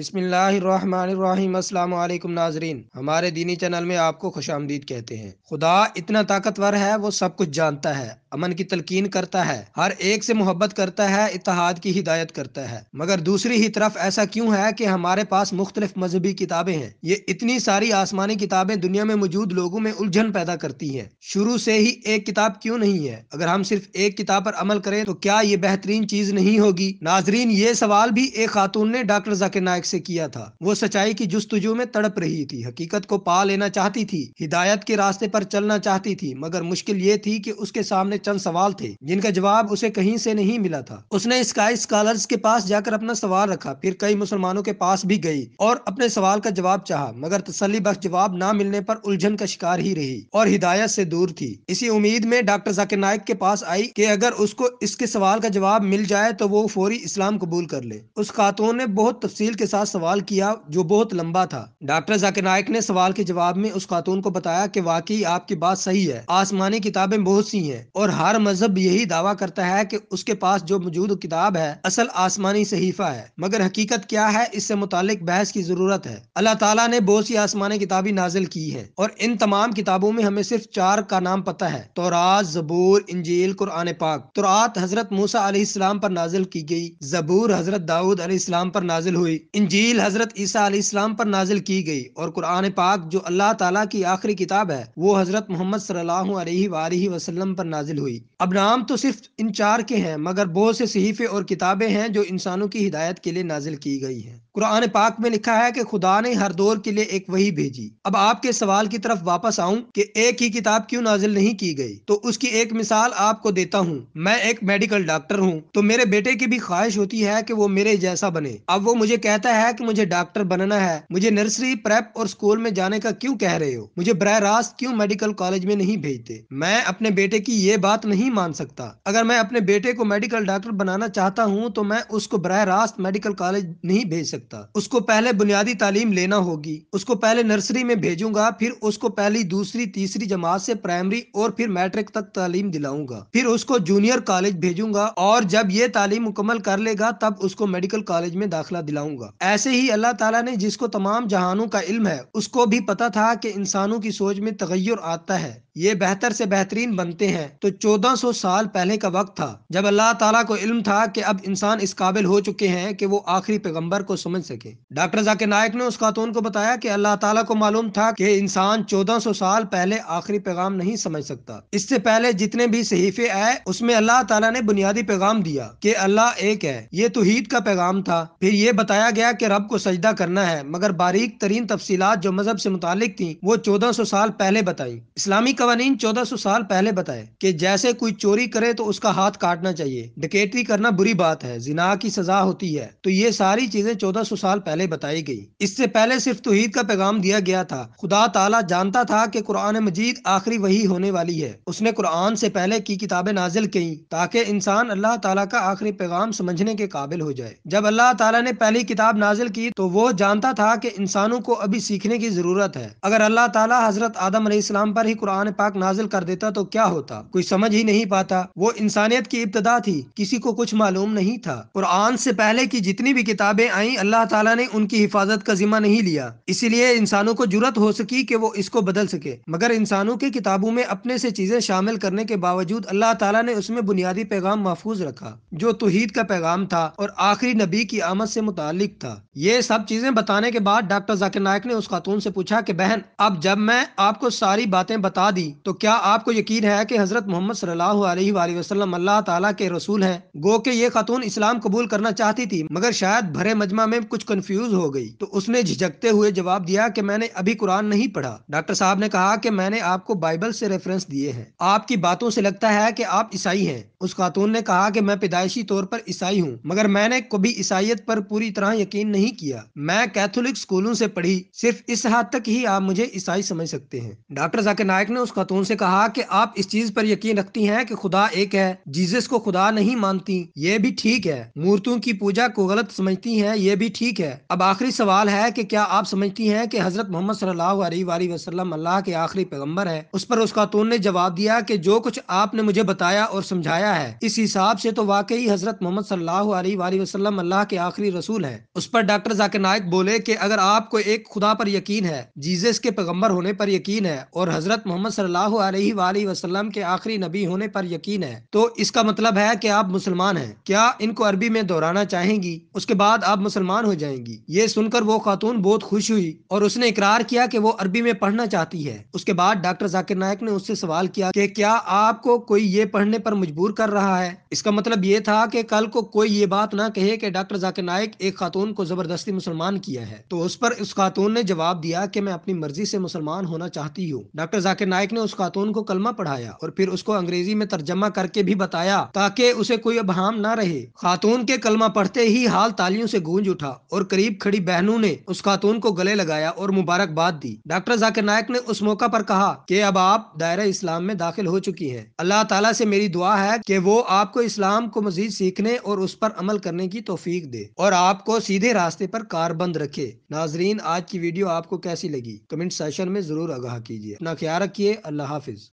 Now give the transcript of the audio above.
अस्सलाम वालेकुम नाजरीन हमारे दीनी चैनल में आपको खुश आमदीद कहते हैं खुदा इतना ताकतवर है वो सब कुछ जानता है अमन की तलकीन करता है हर एक से मोहब्बत करता है इतिहाद की हिदायत करता है मगर दूसरी ही तरफ ऐसा क्यों है कि हमारे पास मुख्तलिफ मजहबी किताबें हैं ये इतनी सारी आसमानी किताबें दुनिया में मौजूद लोगों में उलझन पैदा करती हैं शुरू से ही एक किताब क्यों नहीं है अगर हम सिर्फ एक किताब पर अमल करें तो क्या ये बेहतरीन चीज नहीं होगी नाजरीन ये सवाल भी एक खातून ने डॉक्टर जाकिर नायक से किया था वो सच्चाई की जस्तजू में तड़प रही थी हकीकत को पा लेना चाहती थी हिदायत के रास्ते पर चलना चाहती थी मगर मुश्किल ये थी कि उसके सामने में चंद सवाल थे जिनका जवाब उसे कहीं से नहीं मिला था उसने स्काई स्कॉलर्स के पास जाकर अपना सवाल रखा फिर कई मुसलमानों के पास भी गई और अपने सवाल का जवाब चाह मगर तसली बख्श जवाब न मिलने पर उलझन का शिकार ही रही और हिदायत से दूर थी इसी उम्मीद में डॉक्टर जाकिर नायक के पास आई कि अगर उसको इसके सवाल का जवाब मिल जाए तो वो फौरी इस्लाम कबूल कर ले उस खातून ने बहुत तफसील के साथ सवाल किया जो बहुत लंबा था डॉक्टर जाकिर नायक ने सवाल के जवाब में उस खातून को बताया कि वाकई आपकी बात सही है आसमानी किताबें बहुत सी है और और हर मजहब यही दावा करता है कि उसके पास जो मौजूद किताब है असल आसमानी सहीफा है मगर हकीकत क्या है इससे मुतालिक बहस की जरूरत है अल्लाह तला ने बहुत सी आसमानी किताबी नाजिल की है और इन तमाम किताबों में हमें सिर्फ चार का नाम पता है तो जबूर इंजील कुरान पाक तोरात हजरत मूसा अलैहिस्सलाम पर नाजिल की गई जबूर हजरत दाऊद अलीम पर नाजिल हुई इंजील हजरत ईसा अलैहिस्सलाम पर नाजिल की गई और कुरान पाक जो अल्लाह तला की आखिरी किताब है वो हजरत मोहम्मद सल्लल्लाहु वसलम पर नाजिल नाजिल हुई अब नाम तो सिर्फ इन चार के हैं मगर बहुत से सहीफे और किताबें हैं जो इंसानों की हिदायत के लिए नाजिल की गई हैं कुरान पाक में लिखा है कि खुदा ने हर दौर के लिए एक वही भेजी अब आपके सवाल की तरफ वापस आऊं कि एक ही किताब क्यों नाजिल नहीं की गई तो उसकी एक मिसाल आपको देता हूँ मैं एक मेडिकल डॉक्टर हूँ तो मेरे बेटे की भी ख्वाहिश होती है कि वो मेरे जैसा बने अब वो मुझे कहता है कि मुझे डॉक्टर बनना है मुझे नर्सरी प्रेप और स्कूल में जाने का क्यों कह रहे हो मुझे बर रास्त क्यों मेडिकल कॉलेज में नहीं भेजते मैं अपने बेटे की ये बात नहीं मान सकता अगर मैं अपने बेटे को मेडिकल डॉक्टर बनाना चाहता हूँ तो मैं उसको बर रास्त मेडिकल कॉलेज नहीं भेज सकता सकता उसको पहले बुनियादी तालीम लेना होगी उसको पहले नर्सरी में भेजूंगा फिर उसको पहली दूसरी तीसरी जमात से प्राइमरी और फिर मैट्रिक तक तालीम दिलाऊंगा फिर उसको जूनियर कॉलेज भेजूंगा और जब ये तालीम मुकम्मल कर लेगा तब उसको मेडिकल कॉलेज में दाखिला दिलाऊंगा ऐसे ही अल्लाह ताला ने जिसको तमाम जहानों का इल्म है उसको भी पता था कि इंसानों की सोच में तगैर आता है ये बेहतर से बेहतरीन बनते हैं तो 1400 साल पहले का वक्त था जब अल्लाह ताला को इल्म था कि अब इंसान इस काबिल हो चुके हैं कि वो आखिरी पैगंबर को समझ सके डॉक्टर जाके नायक ने उस खातून को बताया कि अल्लाह ताला को मालूम था कि इंसान 1400 साल पहले आखिरी पैगाम नहीं समझ सकता इससे पहले जितने भी सहीफे आए उसमें अल्लाह तला ने बुनियादी पैगाम दिया की अल्लाह एक है ये तो का पैगाम था फिर ये बताया गया की रब को सजदा करना है मगर बारीक तरीन तफसीत जो मजहब से मुतालिक थी वो चौदह साल पहले बताई इस्लामी कवानीन 1400 साल पहले बताए कि जैसे कोई चोरी करे तो उसका हाथ काटना चाहिए डकेटरी करना बुरी बात है जिना की सजा होती है तो ये सारी चीजें 1400 साल पहले बताई गई इससे पहले सिर्फ तोहहीद का पैगाम दिया गया था खुदा तला जानता था कि कुरान मजीद आखिरी वही होने वाली है उसने कुरान से पहले की किताबें नाजिल की ताकि इंसान अल्लाह तला का आखिरी पैगाम समझने के काबिल हो जाए जब अल्लाह तला ने पहली किताब नाजिल की तो वो जानता था कि इंसानों को अभी सीखने की जरूरत है अगर अल्लाह ताला हजरत आदम इस्लाम पर ही कुरान कुरान पाक नाजिल कर देता तो क्या होता कोई समझ ही नहीं पाता वो इंसानियत की इब्तदा थी किसी को कुछ मालूम नहीं था कुरान से पहले की जितनी भी किताबें आई अल्लाह ताला ने उनकी हिफाजत का जिम्मा नहीं लिया इसीलिए इंसानों को जरूरत हो सकी कि वो इसको बदल सके मगर इंसानों की किताबों में अपने से चीजें शामिल करने के बावजूद अल्लाह तला ने उसमें बुनियादी पैगाम महफूज रखा जो तोहहीद का पैगाम था और आखिरी नबी की आमद से मुतल था ये सब चीजें बताने के बाद डॉक्टर जाकिर नायक ने उस खातून से पूछा की बहन अब जब मैं आपको सारी बातें बता दी तो क्या आपको यकीन है कि हज़रत मोहम्मद अल्लाह तला के रसूल है गो के ये खातून इस्लाम कबूल करना चाहती थी मगर शायद भरे मजमा में कुछ कन्फ्यूज हो गयी तो उसने झिझकते हुए जवाब दिया की मैंने अभी कुरान नहीं पढ़ा डॉक्टर साहब ने कहा की मैंने आपको बाइबल ऐसी रेफरेंस दिए है आपकी बातों ऐसी लगता है की आप ईसाई है उस खातून ने कहा की मैं पैदाइशी तौर पर ईसाई हूँ मगर मैंने कभी ईसाइत पर पूरी तरह यकीन नहीं किया मैं कैथोलिक स्कूलों से पढ़ी सिर्फ इस हद तक ही आप मुझे ईसाई समझ सकते हैं डॉक्टर जाकिर नायक ने उस खातून से कहा कि आप इस चीज पर यकीन रखती हैं कि खुदा एक है जीसस को खुदा नहीं मानती ये भी ठीक है मूर्तों की पूजा को गलत समझती हैं ये भी ठीक है अब आखिरी सवाल है कि क्या आप समझती हैं कि हजरत मोहम्मद सल्लल्लाहु अलैहि वसल्लम अल्लाह के आखिरी पैगम्बर है उस पर उस खातून ने जवाब दिया की जो कुछ आपने मुझे बताया और समझाया है इस हिसाब से तो वाकई हजरत मोहम्मद सल्लल्लाहु अलैहि वसल्लम अल्लाह के आखिरी रसूल है उस पर डॉक्टर जाकिर नायक बोले की अगर आपको एक खुदा पर यकीन है जीसस के पैगम्बर होने पर यकीन है और हजरत मोहम्मद सल्लल्लाहु अलैहि वाली वसल्लम के आखिरी नबी होने पर यकीन है तो इसका मतलब है कि आप मुसलमान हैं क्या इनको अरबी में दोहराना चाहेंगी उसके बाद आप मुसलमान हो जाएंगी ये सुनकर वो खातून बहुत खुश हुई और उसने इकरार किया कि वो अरबी में पढ़ना चाहती है उसके बाद डॉक्टर जाकिर नायक ने उससे सवाल किया कि क्या आपको कोई ये पढ़ने पर मजबूर कर रहा है इसका मतलब ये था कि कल को कोई ये बात ना कहे कि डॉक्टर जाकिर नायक एक खातून को जबरदस्ती मुसलमान किया है तो उस पर उस खातून ने जवाब दिया कि मैं अपनी मर्जी से मुसलमान होना चाहती हूँ डॉक्टर जाकिर नायक नायक ने उस खातून को कलमा पढ़ाया और फिर उसको अंग्रेजी में तर्जमा करके भी बताया ताकि उसे कोई अबहम ना रहे खातून के कलमा पढ़ते ही हाल तालियों से गूंज उठा और करीब खड़ी बहनों ने उस खातून को गले लगाया और मुबारकबाद दी डॉक्टर जाकिर नायक ने उस मौका पर कहा कि अब आप दायरा इस्लाम में दाखिल हो चुकी है अल्लाह ताला से मेरी दुआ है कि वो आपको इस्लाम को मजीद सीखने और उस पर अमल करने की तोफीक दे और आपको सीधे रास्ते पर बंद रखे नाजरीन आज की वीडियो आपको कैसी लगी कमेंट सेशन में जरूर आगाह कीजिए अपना ख्याल रखिए अल्लाह हाफिज़